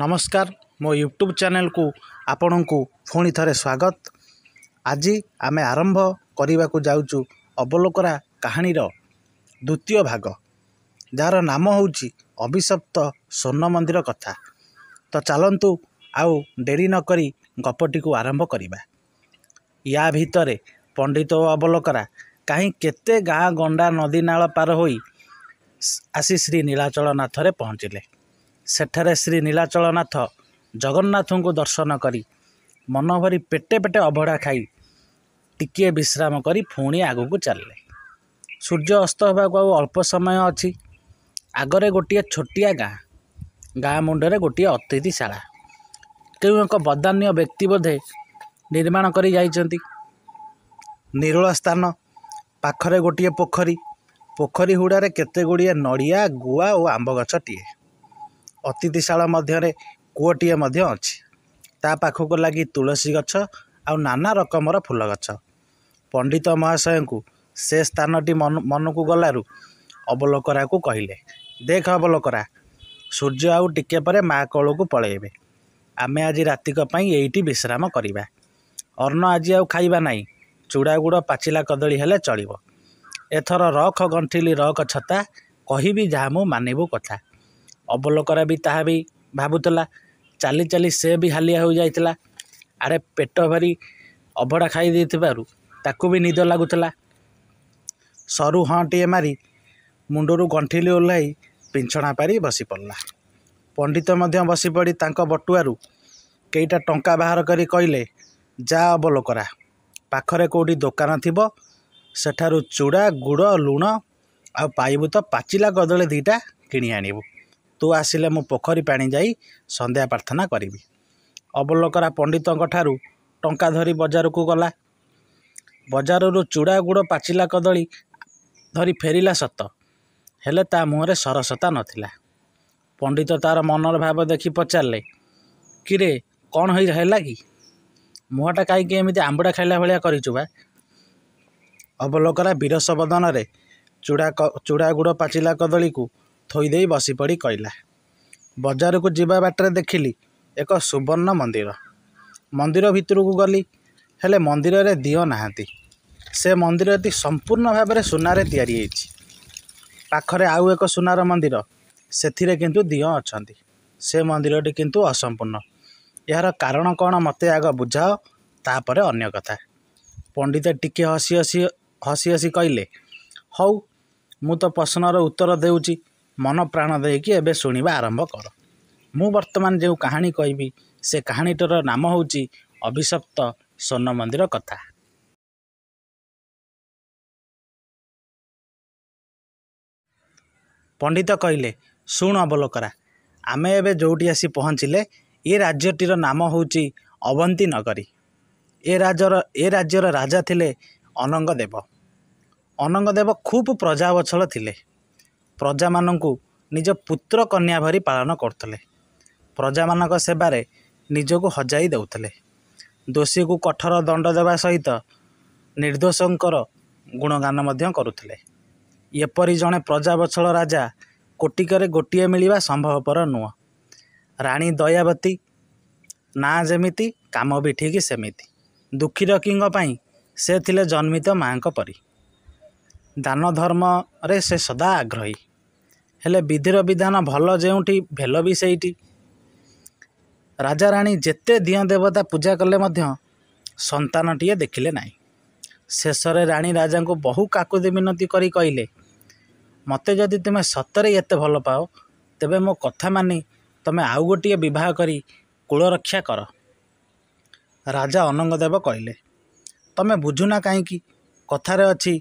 ନମସ୍କାର ମୋ ୟୁଟ୍ୟୁବ୍ ଚ୍ୟାନେଲକୁ ଆପଣଙ୍କୁ ପୁଣି ଥରେ ସ୍ୱାଗତ ଆଜି ଆମେ ଆରମ୍ଭ କରିବାକୁ ଯାଉଛୁ ଅବଲୋକରା କାହାଣୀର ଦ୍ୱିତୀୟ ଭାଗ ଯାହାର ନାମ ହେଉଛି ଅଭିଶପ୍ତ ସ୍ୱର୍ଣ୍ଣ ମନ୍ଦିର କଥା ତ ଚାଲନ୍ତୁ ଆଉ ଡେରି ନକରି ଗପଟିକୁ ଆରମ୍ଭ କରିବା ୟା ଭିତରେ ପଣ୍ଡିତ ଓ ଅବଲୋକରା କାହିଁ କେତେ ଗାଁ ଗଣ୍ଡା ନଦୀନାଳ ପାର ହୋଇ ଆସି ଶ୍ରୀ ନୀଳାଚଳନାଥରେ ପହଞ୍ଚିଲେ ସେଠାରେ ଶ୍ରୀ ନୀଳାଚଳନାଥ ଜଗନ୍ନାଥଙ୍କୁ ଦର୍ଶନ କରି ମନ ଭରି ପେଟେ ପେଟେ ଅଭଡ଼ା ଖାଇ ଟିକିଏ ବିଶ୍ରାମ କରି ପୁଣି ଆଗକୁ ଚାଲିଲେ ସୂର୍ଯ୍ୟ ଅସ୍ତ ହେବାକୁ ଆଉ ଅଳ୍ପ ସମୟ ଅଛି ଆଗରେ ଗୋଟିଏ ଛୋଟିଆ ଗାଁ ଗାଁ ମୁଣ୍ଡରେ ଗୋଟିଏ ଅତିଥିଶାଳା କେଉଁ ଏକ ବଦାନ୍ୟ ବ୍ୟକ୍ତି ବୋଧେ ନିର୍ମାଣ କରି ଯାଇଛନ୍ତି ନିରୋଳ ସ୍ଥାନ ପାଖରେ ଗୋଟିଏ ପୋଖରୀ ପୋଖରୀ ହୁଡ଼ାରେ କେତେ ଗୁଡ଼ିଏ ନଡ଼ିଆ ଗୁଆ ଓ ଆମ୍ବ ଗଛଟିଏ अतिथिशाला कूटिएम अझ ति तुलसी गछ आउ नाना रकम र फुल गछ पहाशय स्थान मनको गल को कहिले देख अबलरा सूर्य आउ टेपर मा पल आमे आज रातिको पनि ए विश्राम अन्न आज आउँछ खाइबा नै चुडागुड पाचला कदी हे चलि एथर रक गन्ठि छता छ भी जहाँ मन कथा ଅବଲୋକରା ବି ତାହା ବି ଭାବୁଥିଲା ଚାଲି ଚାଲି ସେ ବି ହାଲିଆ ହୋଇଯାଇଥିଲା ଆରେ ପେଟ ଭାରି ଅଭଡ଼ା ଖାଇ ଦେଇଥିବାରୁ ତାକୁ ବି ନିଦ ଲାଗୁଥିଲା ସରୁ ହଁଟିଏ ମାରି ମୁଣ୍ଡରୁ ଗଣ୍ଠିଲି ଓହ୍ଲାଇ ପିଞ୍ଛଣା ପାରି ବସି ପଡ଼ିଲା ପଣ୍ଡିତ ମଧ୍ୟ ବସିପଡ଼ି ତାଙ୍କ ବଟୁଆରୁ କେଇଟା ଟଙ୍କା ବାହାର କରି କହିଲେ ଯା ଅବଲୋକରା ପାଖରେ କେଉଁଠି ଦୋକାନ ଥିବ ସେଠାରୁ ଚୁଡ଼ା ଗୁଡ଼ ଲୁଣ ଆଉ ପାଇବୁ ତ ପାଚିଲା କଦଳୀ ଦୁଇଟା କିଣି ଆଣିବୁ ତୁ ଆସିଲେ ମୁଁ ପୋଖରୀ ପାଣି ଯାଇ ସନ୍ଧ୍ୟା ପ୍ରାର୍ଥନା କରିବି ଅବଲୋକରା ପଣ୍ଡିତଙ୍କ ଠାରୁ ଟଙ୍କା ଧରି ବଜାରକୁ ଗଲା ବଜାରରୁ ଚୁଡ଼ା ଗୁଡ଼ ପାଚିଲା କଦଳୀ ଧରି ଫେରିଲା ସତ ହେଲେ ତା ମୁହଁରେ ସରସତା ନଥିଲା ପଣ୍ଡିତ ତାର ମନର ଭାବ ଦେଖି ପଚାରିଲେ କିରେ କ'ଣ ହେଇ ହେଲା କି ମୁହଁଟା କାହିଁକି ଏମିତି ଆମ୍ବୁଡ଼ା ଖାଇଲା ଭଳିଆ କରିଛୁ ବା ଅବଲୋକରା ବୀରସବଦନରେ ଚୁଡ଼ା ଚୁଡ଼ା ଗୁଡ଼ ପାଚିଲା କଦଳୀକୁ ଥୋଇଦେଇ ବସିପଡ଼ି କହିଲା ବଜାରକୁ ଯିବା ବାଟରେ ଦେଖିଲି ଏକ ସୁବର୍ଣ୍ଣ ମନ୍ଦିର ମନ୍ଦିର ଭିତରକୁ ଗଲି ହେଲେ ମନ୍ଦିରରେ ଦିଅ ନାହାନ୍ତି ସେ ମନ୍ଦିରଟି ସମ୍ପୂର୍ଣ୍ଣ ଭାବରେ ସୁନାରେ ତିଆରି ହେଇଛି ପାଖରେ ଆଉ ଏକ ସୁନାର ମନ୍ଦିର ସେଥିରେ କିନ୍ତୁ ଦିଅ ଅଛନ୍ତି ସେ ମନ୍ଦିରଟି କିନ୍ତୁ ଅସମ୍ପୂର୍ଣ୍ଣ ଏହାର କାରଣ କ'ଣ ମୋତେ ଆଗ ବୁଝାଅ ତାପରେ ଅନ୍ୟ କଥା ପଣ୍ଡିତ ଟିକିଏ ହସି ହସି ହସି ହସି କହିଲେ ହଉ ମୁଁ ତ ପ୍ରଶ୍ନର ଉତ୍ତର ଦେଉଛି ମନ ପ୍ରାଣ ଦେଇକି ଏବେ ଶୁଣିବା ଆରମ୍ଭ କର ମୁଁ ବର୍ତ୍ତମାନ ଯେଉଁ କାହାଣୀ କହିବି ସେ କାହାଣୀଟିର ନାମ ହେଉଛି ଅଭିଶପ୍ତ ସ୍ୱର୍ଣ୍ଣ ମନ୍ଦିର କଥା ପଣ୍ଡିତ କହିଲେ ଶୁଣ ଅବଲୋକରା ଆମେ ଏବେ ଯେଉଁଠି ଆସି ପହଞ୍ଚିଲେ ଏ ରାଜ୍ୟଟିର ନାମ ହେଉଛି ଅବନ୍ତୀ ନଗରୀ ଏ ରାଜ୍ୟର ଏ ରାଜ୍ୟର ରାଜା ଥିଲେ ଅନଙ୍ଗଦେବ ଅନଙ୍ଗଦେବ ଖୁବ୍ ପ୍ରଜାବଛଳ ଥିଲେ ପ୍ରଜାମାନଙ୍କୁ ନିଜ ପୁତ୍ର କନ୍ୟା ଭରି ପାଳନ କରୁଥିଲେ ପ୍ରଜାମାନଙ୍କ ସେବାରେ ନିଜକୁ ହଜାଇ ଦେଉଥିଲେ ଦୋଷୀକୁ କଠୋର ଦଣ୍ଡ ଦେବା ସହିତ ନିର୍ଦ୍ଦୋଷଙ୍କର ଗୁଣଗାନ ମଧ୍ୟ କରୁଥିଲେ ଏପରି ଜଣେ ପ୍ରଜାବଛଳ ରାଜା କୋଟିକରେ ଗୋଟିଏ ମିଳିବା ସମ୍ଭବପର ନୁହଁ ରାଣୀ ଦୟାବତୀ ନାଁ ଯେମିତି କାମ ବି ଠିକ ସେମିତି ଦୁଃଖୀ ରକିଙ୍କ ପାଇଁ ସେ ଥିଲେ ଜନ୍ମିତ ମାଆଙ୍କ ପରି ଦାନ ଧର୍ମରେ ସେ ସଦା ଆଗ୍ରହୀ ହେଲେ ବିଧିର ବିଧାନ ଭଲ ଯେଉଁଠି ଭେଲ ବି ସେଇଠି ରାଜାରାଣୀ ଯେତେ ଦିଅ ଦେବତା ପୂଜା କଲେ ମଧ୍ୟ ସନ୍ତାନଟିଏ ଦେଖିଲେ ନାହିଁ ଶେଷରେ ରାଣୀ ରାଜାଙ୍କୁ ବହୁ କାକୁତି ମିନତି କରି କହିଲେ ମୋତେ ଯଦି ତୁମେ ସତରେ ଏତେ ଭଲ ପାଅ ତେବେ ମୋ କଥା ମାନି ତୁମେ ଆଉ ଗୋଟିଏ ବିବାହ କରି କୂଳରକ୍ଷା କର ରାଜା ଅନଙ୍ଗଦେବ କହିଲେ ତୁମେ ବୁଝୁନା କାହିଁକି କଥାରେ ଅଛି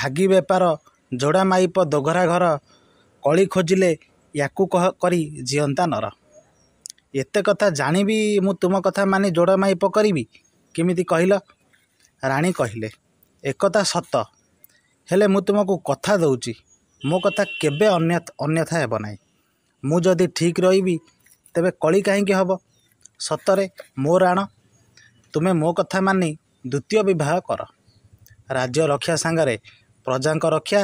ଭାଗି ବେପାର ଯୋଡ଼ା ମାଇପ ଦୋଘରା ଘର କଳି ଖୋଜିଲେ ୟାକୁ କହ କରି ଜିଅନ୍ତା ନର ଏତେ କଥା ଜାଣିବି ମୁଁ ତୁମ କଥା ମାନି ଯୋଡ଼ମାଇ ପକରିବି କେମିତି କହିଲ ରାଣୀ କହିଲେ ଏକଥା ସତ ହେଲେ ମୁଁ ତୁମକୁ କଥା ଦେଉଛି ମୋ କଥା କେବେ ଅନ୍ୟ ଅନ୍ୟଥା ହେବ ନାହିଁ ମୁଁ ଯଦି ଠିକ୍ ରହିବି ତେବେ କଳି କାହିଁକି ହେବ ସତରେ ମୋ ରାଣ ତୁମେ ମୋ କଥା ମାନି ଦ୍ୱିତୀୟ ବିବାହ କର ରାଜ୍ୟ ରକ୍ଷା ସାଙ୍ଗରେ ପ୍ରଜାଙ୍କ ରକ୍ଷା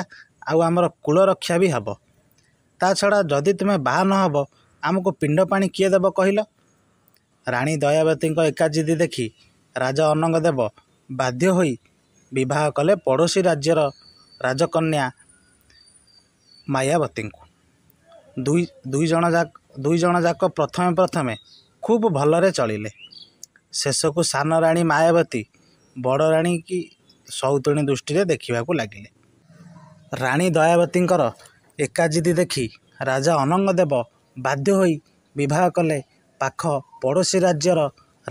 ଆଉ ଆମର କୁଳ ରକ୍ଷା ବି ହେବ ତା ଛଡ଼ା ଯଦି ତୁମେ ବାହା ନହେବ ଆମକୁ ପିଣ୍ଡ ପାଣି କିଏ ଦେବ କହିଲ ରାଣୀ ଦୟାବତୀଙ୍କ ଏକାଜିଦି ଦେଖି ରାଜା ଅନଙ୍ଗ ଦେବ ବାଧ୍ୟ ହୋଇ ବିବାହ କଲେ ପଡ଼ୋଶୀ ରାଜ୍ୟର ରାଜକନ୍ୟା ମାୟାବତୀଙ୍କୁ ଦୁଇ ଦୁଇଜଣ ଯାକ ଦୁଇ ଯାକ ପ୍ରଥମେ ପ୍ରଥମେ ଖୁବ୍ ଭଲରେ ଚଳିଲେ ଶେଷକୁ ସାନ ରାଣୀ ମାୟାବତୀ ବଡ଼ ରାଣୀ କି ସୌତୁଣୀ ଦୃଷ୍ଟିରେ ଦେଖିବାକୁ ଲାଗିଲେ ରାଣୀ ଦୟାବତୀଙ୍କର ଏକାଜିଦି ଦେଖି ରାଜା ଅନଙ୍ଗଦେବ ବାଧ୍ୟ ହୋଇ ବିବାହ କଲେ ପାଖ ପଡ଼ୋଶୀ ରାଜ୍ୟର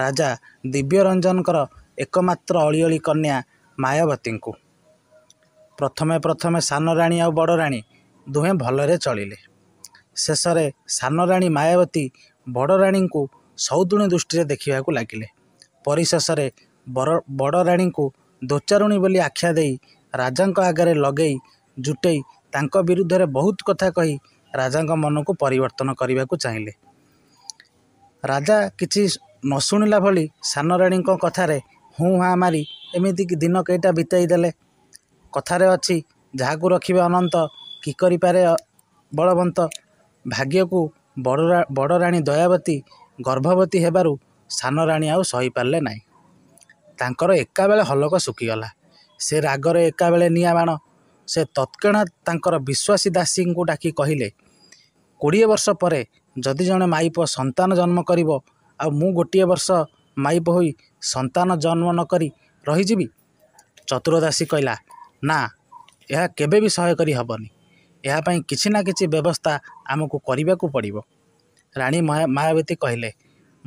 ରାଜା ଦିବ୍ୟରଞ୍ଜନଙ୍କର ଏକମାତ୍ର ଅଳିଅଳି କନ୍ୟା ମାୟାବତୀଙ୍କୁ ପ୍ରଥମେ ପ୍ରଥମେ ସାନ ରାଣୀ ଆଉ ବଡ଼ ରାଣୀ ଦୁହେଁ ଭଲରେ ଚଳିଲେ ଶେଷରେ ସାନ ରାଣୀ ମାୟାବତୀ ବଡ଼ ରାଣୀଙ୍କୁ ସୌଦୁଣୀ ଦୃଷ୍ଟିରେ ଦେଖିବାକୁ ଲାଗିଲେ ପରିଶେଷରେ ବଡ଼ ରାଣୀଙ୍କୁ ଦୋଚାରୁଣୀ ବୋଲି ଆଖ୍ୟା ଦେଇ ରାଜାଙ୍କ ଆଗରେ ଲଗେଇ ଜୁଟେଇ ତାଙ୍କ ବିରୁଦ୍ଧରେ ବହୁତ କଥା କହି ରାଜାଙ୍କ ମନକୁ ପରିବର୍ତ୍ତନ କରିବାକୁ ଚାହିଁଲେ ରାଜା କିଛି ନ ଶୁଣିଲା ଭଳି ସାନ ରାଣୀଙ୍କ କଥାରେ ହୁଁ ହାଁ ମାରି ଏମିତିକି ଦିନ କେଇଟା ବିତେଇ ଦେଲେ କଥାରେ ଅଛି ଯାହାକୁ ରଖିବେ ଅନନ୍ତ କି କରିପାରେ ବଳବନ୍ତ ଭାଗ୍ୟକୁ ବଡ଼ ବଡ଼ ରାଣୀ ଦୟାବତୀ ଗର୍ଭବତୀ ହେବାରୁ ସାନ ରାଣୀ ଆଉ ସହିପାରିଲେ ନାହିଁ ତାଙ୍କର ଏକାବେଳେ ହଲକ ଶୁଖିଗଲା ସେ ରାଗରେ ଏକାବେଳେ ନିଆଁ ବାଣ ସେ ତତ୍କ୍ଷଣାତ୍ ତାଙ୍କର ବିଶ୍ୱାସୀ ଦାସୀଙ୍କୁ ଡାକି କହିଲେ କୋଡ଼ିଏ ବର୍ଷ ପରେ ଯଦି ଜଣେ ମାଈପ ସନ୍ତାନ ଜନ୍ମ କରିବ ଆଉ ମୁଁ ଗୋଟିଏ ବର୍ଷ ମାଈପ ହୋଇ ସନ୍ତାନ ଜନ୍ମ ନ କରି ରହିଯିବି ଚତୁରଦାସୀ କହିଲା ନା ଏହା କେବେ ବି ସହାୟ କରି ହେବନି ଏହା ପାଇଁ କିଛି ନା କିଛି ବ୍ୟବସ୍ଥା ଆମକୁ କରିବାକୁ ପଡ଼ିବ ରାଣୀ ମାୟାବତୀ କହିଲେ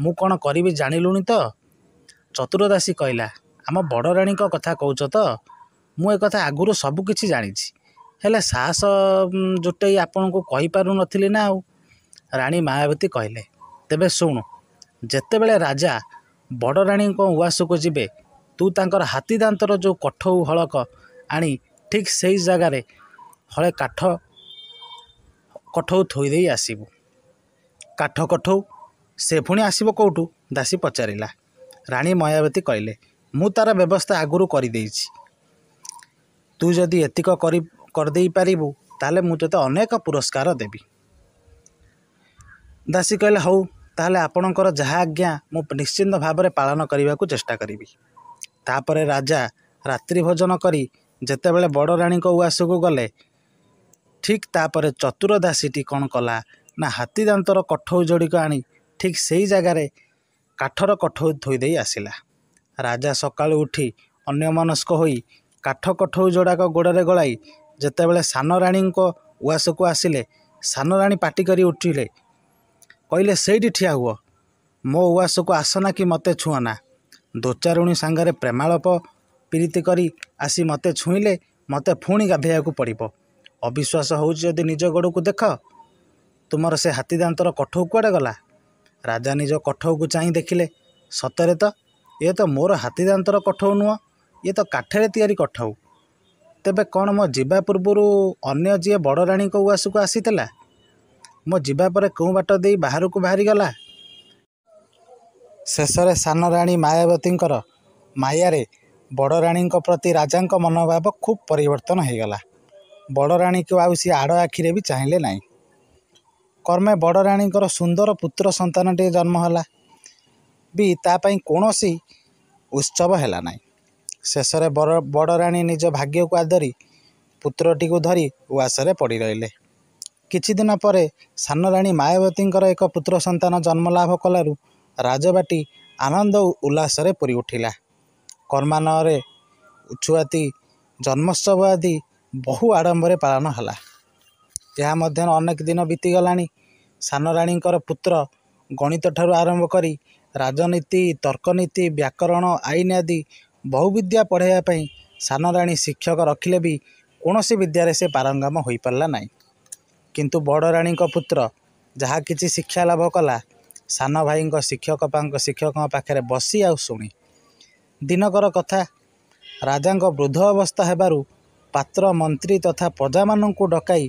ମୁଁ କ'ଣ କରିବି ଜାଣିଲୁଣି ତ ଚତୁରଦାସୀ କହିଲା ଆମ ବଡ଼ରାଣୀଙ୍କ କଥା କହୁଛ ତ ମୁଁ ଏ କଥା ଆଗରୁ ସବୁକିଛି ଜାଣିଛି ହେଲେ ସାହସ ଜୁଟେଇ ଆପଣଙ୍କୁ କହିପାରୁନଥିଲି ନା ଆଉ ରାଣୀ ମାୟାବତୀ କହିଲେ ତେବେ ଶୁଣ ଯେତେବେଳେ ରାଜା ବଡ଼ ରାଣୀଙ୍କ ଉଆସକୁ ଯିବେ ତୁ ତାଙ୍କର ହାତୀ ଦାନ୍ତର ଯେଉଁ କଠଉ ହଳକ ଆଣି ଠିକ୍ ସେଇ ଜାଗାରେ ହଳେ କାଠ କଠଉ ଥୋଇ ଦେଇ ଆସିବୁ କାଠ କଠଉ ସେ ପୁଣି ଆସିବ କେଉଁଠୁ ଦାସୀ ପଚାରିଲା ରାଣୀ ମାୟାବତୀ କହିଲେ ମୁଁ ତା'ର ବ୍ୟବସ୍ଥା ଆଗରୁ କରିଦେଇଛି ତୁ ଯଦି ଏତିକ କରି କରିଦେଇପାରିବୁ ତାହେଲେ ମୁଁ ତୋତେ ଅନେକ ପୁରସ୍କାର ଦେବି ଦାସୀ କହିଲେ ହଉ ତାହେଲେ ଆପଣଙ୍କର ଯାହା ଆଜ୍ଞା ମୁଁ ନିଶ୍ଚିନ୍ତ ଭାବରେ ପାଳନ କରିବାକୁ ଚେଷ୍ଟା କରିବି ତାପରେ ରାଜା ରାତ୍ରି ଭୋଜନ କରି ଯେତେବେଳେ ବଡ଼ ରାଣୀଙ୍କ ଉଆସକୁ ଗଲେ ଠିକ୍ ତାପରେ ଚତୁର ଦାସୀଟି କ'ଣ କଲା ନା ହାତୀ ଦାନ୍ତର କଠଉ ଯୋଡ଼ିକ ଆଣି ଠିକ୍ ସେଇ ଜାଗାରେ କାଠର କଠଉ ଦେଇ ଆସିଲା ରାଜା ସକାଳୁ ଉଠି ଅନ୍ୟମନସ୍କ ହୋଇ କାଠ କଠଉ ଯୋଡ଼ାକ ଗୋଡ଼ରେ ଗଳାଇ ଯେତେବେଳେ ସାନ ରାଣୀଙ୍କ ଉଆସକୁ ଆସିଲେ ସାନ ରାଣୀ ପାଟି କରି ଉଠିଲେ କହିଲେ ସେଇଠି ଠିଆ ହୁଅ ମୋ ଉଆସକୁ ଆସନା କି ମୋତେ ଛୁଅ ଦୋଚାରୁଣୀ ସାଙ୍ଗରେ ପ୍ରେମାଳପ ପ୍ରୀତି କରି ଆସି ମୋତେ ଛୁଇଁଲେ ମୋତେ ପୁଣି ଗାଧେଇବାକୁ ପଡ଼ିବ ଅବିଶ୍ୱାସ ହେଉଛି ଯଦି ନିଜ ଗୋଡ଼କୁ ଦେଖ ତୁମର ସେ ହାତୀ ଦାନ୍ତର କଠଉ କୁଆଡ଼େ ଗଲା ରାଜା ନିଜ କଠଉକୁ ଚାହିଁ ଦେଖିଲେ ସତରେ ତ ଇଏ ତ ମୋର ହାତୀ ଦାନ୍ତର କଠଉ ନୁହଁ ଇଏ ତ କାଠରେ ତିଆରି କଠଉ ତେବେ କ'ଣ ମୋ ଯିବା ପୂର୍ବରୁ ଅନ୍ୟ ଯିଏ ବଡ଼ ରାଣୀଙ୍କ ଉଆସକୁ ଆସିଥିଲା ମୋ ଯିବା ପରେ କେଉଁ ବାଟ ଦେଇ ବାହାରକୁ ବାହାରିଗଲା ଶେଷରେ ସାନ ରାଣୀ ମାୟାବତୀଙ୍କର ମାୟାରେ ବଡ଼ ରାଣୀଙ୍କ ପ୍ରତି ରାଜାଙ୍କ ମନୋଭାବ ଖୁବ୍ ପରିବର୍ତ୍ତନ ହୋଇଗଲା ବଡ଼ ରାଣୀକୁ ଆଉ ସିଏ ଆଡ଼ ଆଖିରେ ବି ଚାହିଁଲେ ନାହିଁ କର୍ମେ ବଡ଼ ରାଣୀଙ୍କର ସୁନ୍ଦର ପୁତ୍ର ସନ୍ତାନଟିଏ ଜନ୍ମ ହେଲା ବି ତା ପାଇଁ କୌଣସି ଉତ୍ସବ ହେଲା ନାହିଁ ଶେଷରେ ବଡ଼ ବଡ଼ରାଣୀ ନିଜ ଭାଗ୍ୟକୁ ଆଦରି ପୁତ୍ରଟିକୁ ଧରି ଉଆସରେ ପଡ଼ି ରହିଲେ କିଛି ଦିନ ପରେ ସାନରାଣୀ ମାୟାବତୀଙ୍କର ଏକ ପୁତ୍ର ସନ୍ତାନ ଜନ୍ମ ଲାଭ କଲାରୁ ରାଜବାଟି ଆନନ୍ଦ ଉଲ୍ଲାସରେ ପୁରି ଉଠିଲା କର୍ମାନରେ ଉଛୁଆତି ଜନ୍ମୋତ୍ସବ ଆଦି ବହୁ ଆଡ଼ମ୍ବରେ ପାଳନ ହେଲା ଏହା ମଧ୍ୟ ଅନେକ ଦିନ ବିତିଗଲାଣି ସାନ ରାଣୀଙ୍କର ପୁତ୍ର ଗଣିତ ଠାରୁ ଆରମ୍ଭ କରି ରାଜନୀତି ତର୍କନୀତି ବ୍ୟାକରଣ ଆଇନ ଆଦି ବହୁ ବିଦ୍ୟା ପଢ଼ାଇବା ପାଇଁ ସାନ ରାଣୀ ଶିକ୍ଷକ ରଖିଲେ ବି କୌଣସି ବିଦ୍ୟାରେ ସେ ପାରଙ୍ଗମ ହୋଇପାରିଲା ନାହିଁ କିନ୍ତୁ ବଡ଼ ରାଣୀଙ୍କ ପୁତ୍ର ଯାହା କିଛି ଶିକ୍ଷା ଲାଭ କଲା ସାନ ଭାଇଙ୍କ ଶିକ୍ଷକ ଶିକ୍ଷକଙ୍କ ପାଖରେ ବସି ଆଉ ଶୁଣି ଦିନକର କଥା ରାଜାଙ୍କ ବୃଦ୍ଧ ଅବସ୍ଥା ହେବାରୁ ପାତ୍ର ମନ୍ତ୍ରୀ ତଥା ପ୍ରଜାମାନଙ୍କୁ ଡକାଇ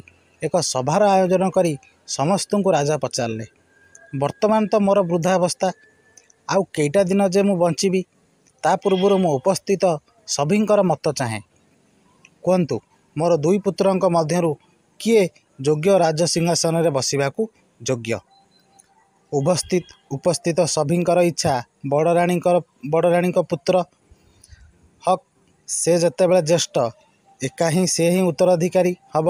ଏକ ସଭାର ଆୟୋଜନ କରି ସମସ୍ତଙ୍କୁ ରାଜା ପଚାରିଲେ ବର୍ତ୍ତମାନ ତ ମୋର ବୃଦ୍ଧାବସ୍ଥା ଆଉ କେଇଟା ଦିନ ଯେ ମୁଁ ବଞ୍ଚିବି ତା ପୂର୍ବରୁ ମୁଁ ଉପସ୍ଥିତ ସଭିଙ୍କର ମତ ଚାହେଁ କୁହନ୍ତୁ ମୋର ଦୁଇ ପୁତ୍ରଙ୍କ ମଧ୍ୟରୁ କିଏ ଯୋଗ୍ୟ ରାଜ ସିଂହାସନରେ ବସିବାକୁ ଯୋଗ୍ୟ ଉପସ୍ଥିତ ଉପସ୍ଥିତ ସଭିଙ୍କର ଇଚ୍ଛା ବଡ଼ରାଣୀଙ୍କର ବଡ଼ରାଣୀଙ୍କ ପୁତ୍ର ହକ୍ ସେ ଯେତେବେଳେ ଜ୍ୟେଷ୍ଠ ଏକା ହିଁ ସେ ହିଁ ଉତ୍ତରାଧିକାରୀ ହେବ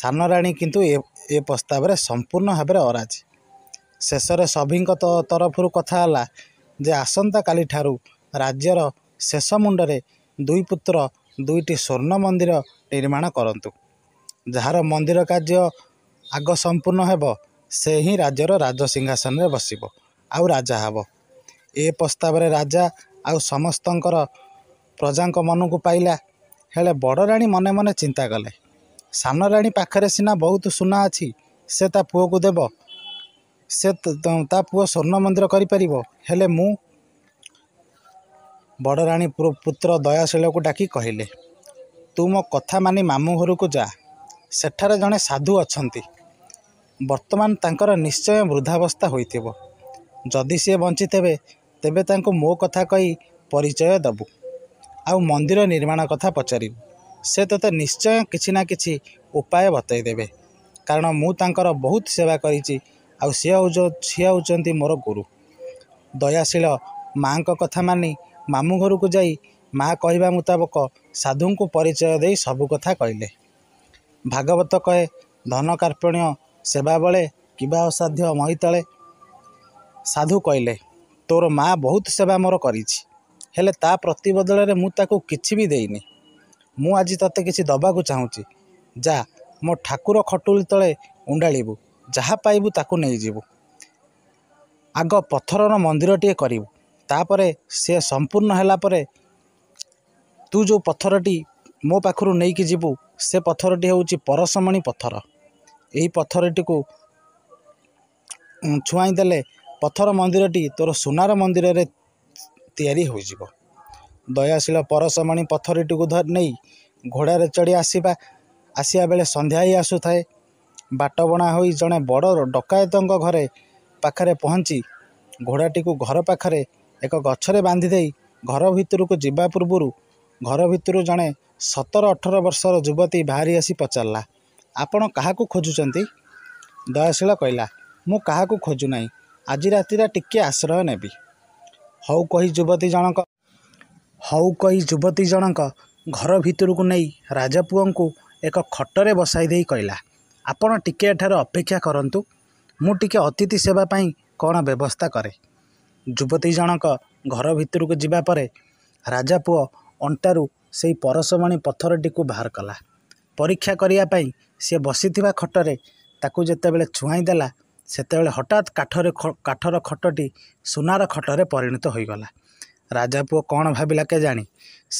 ସାନ ରାଣୀ କିନ୍ତୁ ଏ ଏ ପ୍ରସ୍ତାବରେ ସମ୍ପୂର୍ଣ୍ଣ ଭାବରେ ଅରାଜି ଶେଷରେ ସଭିଙ୍କ ତରଫରୁ କଥା ହେଲା ଯେ ଆସନ୍ତାକାଲିଠାରୁ ରାଜ୍ୟର ଶେଷ ମୁଣ୍ଡରେ ଦୁଇ ପୁତ୍ର ଦୁଇଟି ସ୍ୱର୍ଣ୍ଣ ମନ୍ଦିର ନିର୍ମାଣ କରନ୍ତୁ ଯାହାର ମନ୍ଦିର କାର୍ଯ୍ୟ ଆଗ ସମ୍ପୂର୍ଣ୍ଣ ହେବ ସେ ହିଁ ରାଜ୍ୟର ରାଜ ସିଂହାସନରେ ବସିବ ଆଉ ରାଜା ହେବ ଏ ପ୍ରସ୍ତାବରେ ରାଜା ଆଉ ସମସ୍ତଙ୍କର ପ୍ରଜାଙ୍କ ମନକୁ ପାଇଲା ହେଲେ ବଡ଼ ରାଣୀ ମନେ ମନେ ଚିନ୍ତା କଲେ ସାନ ରାଣୀ ପାଖରେ ସିନା ବହୁତ ସୁନା ଅଛି ସେ ତା ପୁଅକୁ ଦେବ ସେ ତା ପୁଅ ସ୍ୱର୍ଣ୍ଣ ମନ୍ଦିର କରିପାରିବ ହେଲେ ମୁଁ ବଡ଼ରାଣୀ ପୁତ୍ର ଦୟାଶୀଳକୁ ଡାକି କହିଲେ ତୁ ମୋ କଥା ମାନି ମାମୁଁ ଘରକୁ ଯା ସେଠାରେ ଜଣେ ସାଧୁ ଅଛନ୍ତି ବର୍ତ୍ତମାନ ତାଙ୍କର ନିଶ୍ଚୟ ବୃଦ୍ଧାବସ୍ଥା ହୋଇଥିବ ଯଦି ସିଏ ବଞ୍ଚିଥିବେ ତେବେ ତାଙ୍କୁ ମୋ କଥା କହି ପରିଚୟ ଦେବୁ ଆଉ ମନ୍ଦିର ନିର୍ମାଣ କଥା ପଚାରିବୁ ସେ ତୋତେ ନିଶ୍ଚୟ କିଛି ନା କିଛି ଉପାୟ ବତାଇ ଦେବେ କାରଣ ମୁଁ ତାଙ୍କର ବହୁତ ସେବା କରିଛି ଆଉ ସିଏ ହେଉଛ ସିଏ ହେଉଛନ୍ତି ମୋର ଗୁରୁ ଦୟାଶୀଳ ମାଆଙ୍କ କଥା ମାନି ମାମୁଁ ଘରକୁ ଯାଇ ମା କହିବା ମୁତାବକ ସାଧୁଙ୍କୁ ପରିଚୟ ଦେଇ ସବୁ କଥା କହିଲେ ଭାଗବତ କହେ ଧନ କାର୍ପଣ୍ୟ ସେବାବେଳେ କିମ୍ବା ଅସାଧ୍ୟ ମହିତଳେ ସାଧୁ କହିଲେ ତୋର ମା ବହୁତ ସେବା ମୋର କରିଛି ହେଲେ ତା ପ୍ରତିବଦଳରେ ମୁଁ ତାକୁ କିଛି ବି ଦେଇନି ମୁଁ ଆଜି ତୋତେ କିଛି ଦେବାକୁ ଚାହୁଁଛି ଯା ମୋ ଠାକୁର ଖଟୁଳି ତଳେ ଉଣ୍ଡାଳିବୁ ଯାହା ପାଇବୁ ତାକୁ ନେଇଯିବୁ ଆଗ ପଥରର ମନ୍ଦିରଟିଏ କରିବୁ ତାପରେ ସେ ସମ୍ପୂର୍ଣ୍ଣ ହେଲା ପରେ ତୁ ଯେଉଁ ପଥରଟି ମୋ ପାଖରୁ ନେଇକି ଯିବୁ ସେ ପଥରଟି ହେଉଛି ପରସମଣି ପଥର ଏହି ପଥରଟିକୁ ଛୁଆଁ ଦେଲେ ପଥର ମନ୍ଦିରଟି ତୋର ସୁନାର ମନ୍ଦିରରେ ତିଆରି ହୋଇଯିବ ଦୟାଶୀଳ ପରସମଣି ପଥରଟିକୁ ନେଇ ଘୋଡ଼ାରେ ଚଢ଼ି ଆସିବା ଆସିବା ବେଳେ ସନ୍ଧ୍ୟା ହିଁ ଆସୁଥାଏ ବାଟ ବଣା ହୋଇ ଜଣେ ବଡ଼ ଡକାୟତଙ୍କ ଘରେ ପାଖରେ ପହଞ୍ଚି ଘୋଡ଼ାଟିକୁ ଘର ପାଖରେ ଏକ ଗଛରେ ବାନ୍ଧି ଦେଇ ଘର ଭିତରକୁ ଯିବା ପୂର୍ବରୁ ଘର ଭିତରୁ ଜଣେ ସତର ଅଠର ବର୍ଷର ଯୁବତୀ ବାହାରି ଆସି ପଚାରିଲା ଆପଣ କାହାକୁ ଖୋଜୁଛନ୍ତି ଦୟାଶୀଳ କହିଲା ମୁଁ କାହାକୁ ଖୋଜୁ ନାହିଁ ଆଜି ରାତିରେ ଟିକିଏ ଆଶ୍ରୟ ନେବି ହଉ କହି ଯୁବତୀ ଜଣଙ୍କ ହଉ କହି ଯୁବତୀ ଜଣଙ୍କ ଘର ଭିତରକୁ ନେଇ ରାଜପୁଅଙ୍କୁ ଏକ ଖଟରେ ବସାଇ ଦେଇ କହିଲା ଆପଣ ଟିକେ ଏଠାରେ ଅପେକ୍ଷା କରନ୍ତୁ ମୁଁ ଟିକେ ଅତିଥି ସେବା ପାଇଁ କ'ଣ ବ୍ୟବସ୍ଥା କରେ ଯୁବତୀ ଜଣକ ଘର ଭିତରକୁ ଯିବା ପରେ ରାଜା ପୁଅ ଅଣ୍ଟାରୁ ସେଇ ପରଶମଣି ପଥରଟିକୁ ବାହାର କଲା ପରୀକ୍ଷା କରିବା ପାଇଁ ସେ ବସିଥିବା ଖଟରେ ତାକୁ ଯେତେବେଳେ ଛୁଆଁଇ ଦେଲା ସେତେବେଳେ ହଠାତ୍ କାଠରେ କାଠର ଖଟଟି ସୁନାର ଖଟରେ ପରିଣତ ହୋଇଗଲା ରାଜା ପୁଅ କ'ଣ ଭାବିଲା କେ ଜାଣି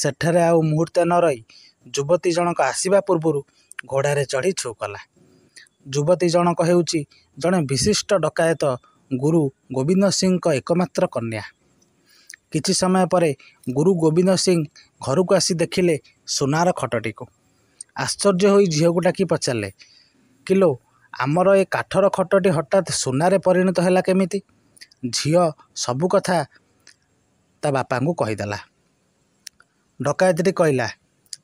ସେଠାରେ ଆଉ ମୁହୂର୍ତ୍ତ ନ ରହି ଯୁବତୀ ଜଣକ ଆସିବା ପୂର୍ବରୁ ଘୋଡ଼ାରେ ଚଢ଼ି ଛୁ କଲା ଯୁବତୀ ଜଣକ ହେଉଛି ଜଣେ ବିଶିଷ୍ଟ ଡକାୟତ ଗୁରୁ ଗୋବିନ୍ଦ ସିଂଙ୍କ ଏକମାତ୍ର କନ୍ୟା କିଛି ସମୟ ପରେ ଗୁରୁ ଗୋବିନ୍ଦ ସିଂ ଘରକୁ ଆସି ଦେଖିଲେ ସୁନାର ଖଟଟିକୁ ଆଶ୍ଚର୍ଯ୍ୟ ହୋଇ ଝିଅକୁ ଡାକି ପଚାରିଲେ କିଲୋ ଆମର ଏ କାଠର ଖଟଟି ହଠାତ୍ ସୁନାରେ ପରିଣତ ହେଲା କେମିତି ଝିଅ ସବୁ କଥା ତା ବାପାଙ୍କୁ କହିଦେଲା ଡକାୟତଟି କହିଲା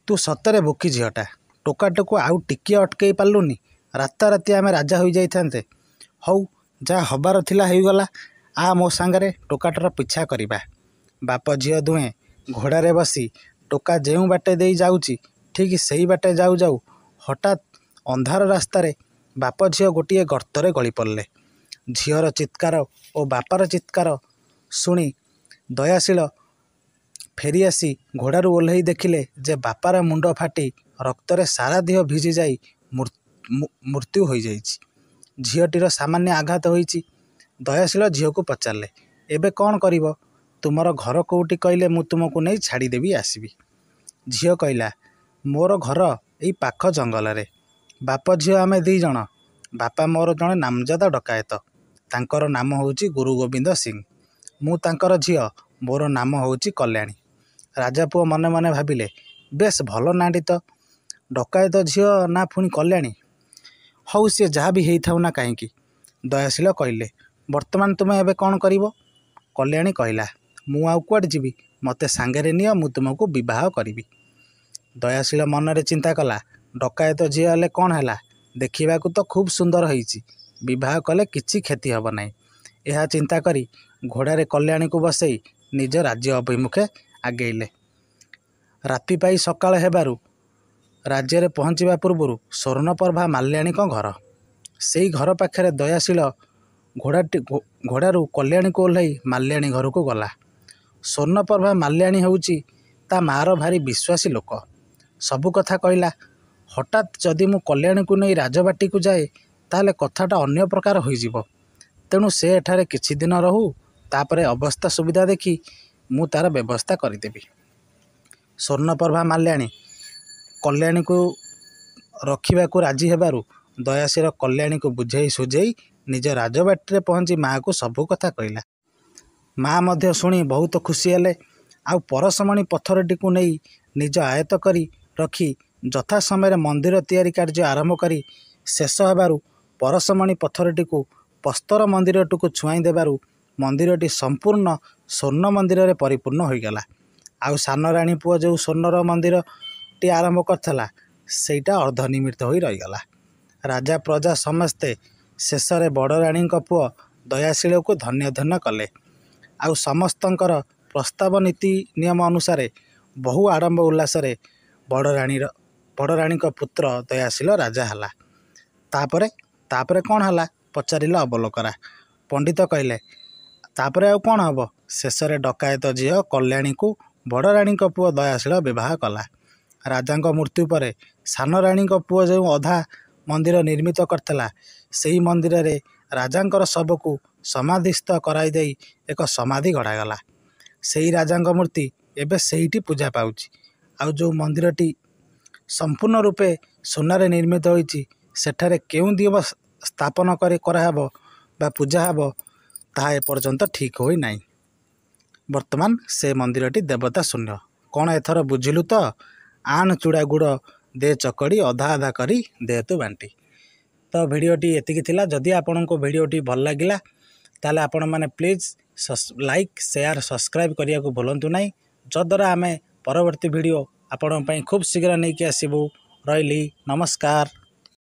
ତୁ ସତରେ ବୋକି ଝିଅଟା ଟୋକାଟକୁ ଆଉ ଟିକିଏ ଅଟକେଇ ପାରିଲୁନି ରାତାରାତି ଆମେ ରାଜା ହୋଇଯାଇଥାନ୍ତେ ହଉ ଯାହା ହେବାର ଥିଲା ହେଇଗଲା ଆ ମୋ ସାଙ୍ଗରେ ଟୋକାଟାର ପିଛା କରିବା ବାପ ଝିଅ ଦୁହେଁ ଘୋଡ଼ାରେ ବସି ଟୋକା ଯେଉଁ ବାଟେ ଦେଇ ଯାଉଛି ଠିକ୍ ସେଇ ବାଟେ ଯାଉ ଯାଉ ହଠାତ୍ ଅନ୍ଧାର ରାସ୍ତାରେ ବାପ ଝିଅ ଗୋଟିଏ ଗର୍ତ୍ତରେ ଗଳି ପଡ଼ିଲେ ଝିଅର ଚିତ୍କାର ଓ ବାପାର ଚିତ୍କାର ଶୁଣି ଦୟାଶୀଳ ଫେରିଆସି ଘୋଡ଼ାରୁ ଓହ୍ଲେଇ ଦେଖିଲେ ଯେ ବାପାର ମୁଣ୍ଡ ଫାଟି ରକ୍ତରେ ସାରା ଦେହ ଭିଜିଯାଇ ମୃତ୍ୟୁ ହୋଇଯାଇଛି झिउटी सामान्य आघात हुन्छ दयाशील झिउको पचारे एउँ तुमर घर के कहिले म तुमु छाडीदेबि आसबि झियो कहिला मोर घर ए पाख जङ्गल बाप झियो आमे दुईजना बापा मोर जन नामजाद डकयत तांकर नाम हौ गुरु गोविंद सिंह म तर झि म नाम हौ कल्याणी राजा पु मन मन भाले बेस भल नाडी त डकयत झियो कल्याणी ହଉ ସିଏ ଯାହା ବି ହେଇଥାଉ ନା କାହିଁକି ଦୟାଶୀଳ କହିଲେ ବର୍ତ୍ତମାନ ତୁମେ ଏବେ କ'ଣ କରିବ କଲ୍ୟାଣୀ କହିଲା ମୁଁ ଆଉ କୁଆଡ଼େ ଯିବି ମୋତେ ସାଙ୍ଗରେ ନିଅ ମୁଁ ତୁମକୁ ବିବାହ କରିବି ଦୟାଶୀଳ ମନରେ ଚିନ୍ତା କଲା ଡକାୟତ ଝିଅ ହେଲେ କ'ଣ ହେଲା ଦେଖିବାକୁ ତ ଖୁବ୍ ସୁନ୍ଦର ହେଇଛି ବିବାହ କଲେ କିଛି କ୍ଷତି ହେବ ନାହିଁ ଏହା ଚିନ୍ତା କରି ଘୋଡ଼ାରେ କଲ୍ୟାଣୀକୁ ବସାଇ ନିଜ ରାଜ୍ୟ ଅଭିମୁଖେ ଆଗେଇଲେ ରାତି ପାଇ ସକାଳ ହେବାରୁ ରାଜ୍ୟରେ ପହଞ୍ଚିବା ପୂର୍ବରୁ ସ୍ୱର୍ଣ୍ଣପ୍ରଭା ମାଲ୍ୟାଣୀଙ୍କ ଘର ସେହି ଘର ପାଖରେ ଦୟାଶୀଳ ଘୋଡ଼ାଟି ଘୋଡ଼ାରୁ କଲ୍ୟାଣୀକୁ ଓହ୍ଲାଇ ମାଲ୍ୟାଣୀ ଘରକୁ ଗଲା ସ୍ୱର୍ଣ୍ଣପ୍ରଭା ମାଲ୍ୟାଣୀ ହେଉଛି ତା ମାଆର ଭାରି ବିଶ୍ୱାସୀ ଲୋକ ସବୁ କଥା କହିଲା ହଠାତ୍ ଯଦି ମୁଁ କଲ୍ୟାଣୀକୁ ନେଇ ରାଜବାଟିକୁ ଯାଏ ତାହେଲେ କଥାଟା ଅନ୍ୟ ପ୍ରକାର ହୋଇଯିବ ତେଣୁ ସେ ଏଠାରେ କିଛି ଦିନ ରହୁ ତାପରେ ଅବସ୍ଥା ସୁବିଧା ଦେଖି ମୁଁ ତା'ର ବ୍ୟବସ୍ଥା କରିଦେବି ସ୍ୱର୍ଣ୍ଣପ୍ରଭା ମାଲ୍ୟାଣୀ କଲ୍ୟାଣୀକୁ ରଖିବାକୁ ରାଜି ହେବାରୁ ଦୟାସୀର କଲ୍ୟାଣୀକୁ ବୁଝାଇ ସୁଝାଇ ନିଜ ରାଜବାଟୀରେ ପହଞ୍ଚି ମାଆକୁ ସବୁ କଥା କହିଲା ମାଆ ମଧ୍ୟ ଶୁଣି ବହୁତ ଖୁସି ହେଲେ ଆଉ ପରଶମଣି ପଥରଟିକୁ ନେଇ ନିଜ ଆୟତ କରି ରଖି ଯଥା ସମୟରେ ମନ୍ଦିର ତିଆରି କାର୍ଯ୍ୟ ଆରମ୍ଭ କରି ଶେଷ ହେବାରୁ ପରଶମଣି ପଥରଟିକୁ ପସ୍ତର ମନ୍ଦିରଟିକୁ ଛୁଆଁଇ ଦେବାରୁ ମନ୍ଦିରଟି ସମ୍ପୂର୍ଣ୍ଣ ସ୍ୱର୍ଣ୍ଣ ମନ୍ଦିରରେ ପରିପୂର୍ଣ୍ଣ ହୋଇଗଲା ଆଉ ସାନ ରାଣୀ ପୁଅ ଯେଉଁ ସ୍ୱର୍ଣ୍ଣର ମନ୍ଦିର ପାର୍ଟି ଆରମ୍ଭ କରିଥିଲା ସେଇଟା ଅର୍ଦ୍ଧନିମିତ ହୋଇ ରହିଗଲା ରାଜା ପ୍ରଜା ସମସ୍ତେ ଶେଷରେ ବଡ଼ରାଣୀଙ୍କ ପୁଅ ଦୟାଶୀଳକୁ ଧନ୍ୟ ଧନ୍ୟ କଲେ ଆଉ ସମସ୍ତଙ୍କର ପ୍ରସ୍ତାବ ନୀତି ନିୟମ ଅନୁସାରେ ବହୁ ଆଡ଼ମ୍ବ ଉଲ୍ଲାସରେ ବଡ଼ରାଣୀର ବଡ଼ରାଣୀଙ୍କ ପୁତ୍ର ଦୟାଶୀଳ ରାଜା ହେଲା ତାପରେ ତାପରେ କ'ଣ ହେଲା ପଚାରିଲା ଅବଲୋକରା ପଣ୍ଡିତ କହିଲେ ତାପରେ ଆଉ କ'ଣ ହେବ ଶେଷରେ ଡକାୟତ ଝିଅ କଲ୍ୟାଣୀକୁ ବଡ଼ରାଣୀଙ୍କ ପୁଅ ଦୟାଶୀଳ ବିବାହ କଲା ରାଜାଙ୍କ ମୂର୍ତ୍ତି ଉପରେ ସାନ ରାଣୀଙ୍କ ପୁଅ ଯେଉଁ ଅଧା ମନ୍ଦିର ନିର୍ମିତ କରିଥିଲା ସେହି ମନ୍ଦିରରେ ରାଜାଙ୍କର ଶବକୁ ସମାଧିସ୍ଥ କରାଇ ଦେଇ ଏକ ସମାଧି ଗଢ଼ାଗଲା ସେହି ରାଜାଙ୍କ ମୂର୍ତ୍ତି ଏବେ ସେଇଠି ପୂଜା ପାଉଛି ଆଉ ଯେଉଁ ମନ୍ଦିରଟି ସମ୍ପୂର୍ଣ୍ଣ ରୂପେ ସୁନାରେ ନିର୍ମିତ ହୋଇଛି ସେଠାରେ କେଉଁ ଦିବ ସ୍ଥାପନ କରି କରାହେବ ବା ପୂଜା ହେବ ତାହା ଏପର୍ଯ୍ୟନ୍ତ ଠିକ୍ ହୋଇନାହିଁ ବର୍ତ୍ତମାନ ସେ ମନ୍ଦିରଟି ଦେବତା ଶୂନ୍ୟ କ'ଣ ଏଥର ବୁଝିଲୁ ତ ଆନ ଚୁଡ଼ା ଗୁଡ଼ ଦେ ଚକଡ଼ି ଅଧା ଅଧା କରି ଦେହତୁ ବାଣ୍ଟି ତ ଭିଡ଼ିଓଟି ଏତିକି ଥିଲା ଯଦି ଆପଣଙ୍କୁ ଭିଡ଼ିଓଟି ଭଲ ଲାଗିଲା ତାହେଲେ ଆପଣମାନେ ପ୍ଲିଜ୍ ଲାଇକ୍ ସେୟାର ସବସ୍କ୍ରାଇବ୍ କରିବାକୁ ଭୁଲନ୍ତୁ ନାହିଁ ଯଦ୍ୱାରା ଆମେ ପରବର୍ତ୍ତୀ ଭିଡ଼ିଓ ଆପଣଙ୍କ ପାଇଁ ଖୁବ୍ ଶୀଘ୍ର ନେଇକି ଆସିବୁ ରହିଲି ନମସ୍କାର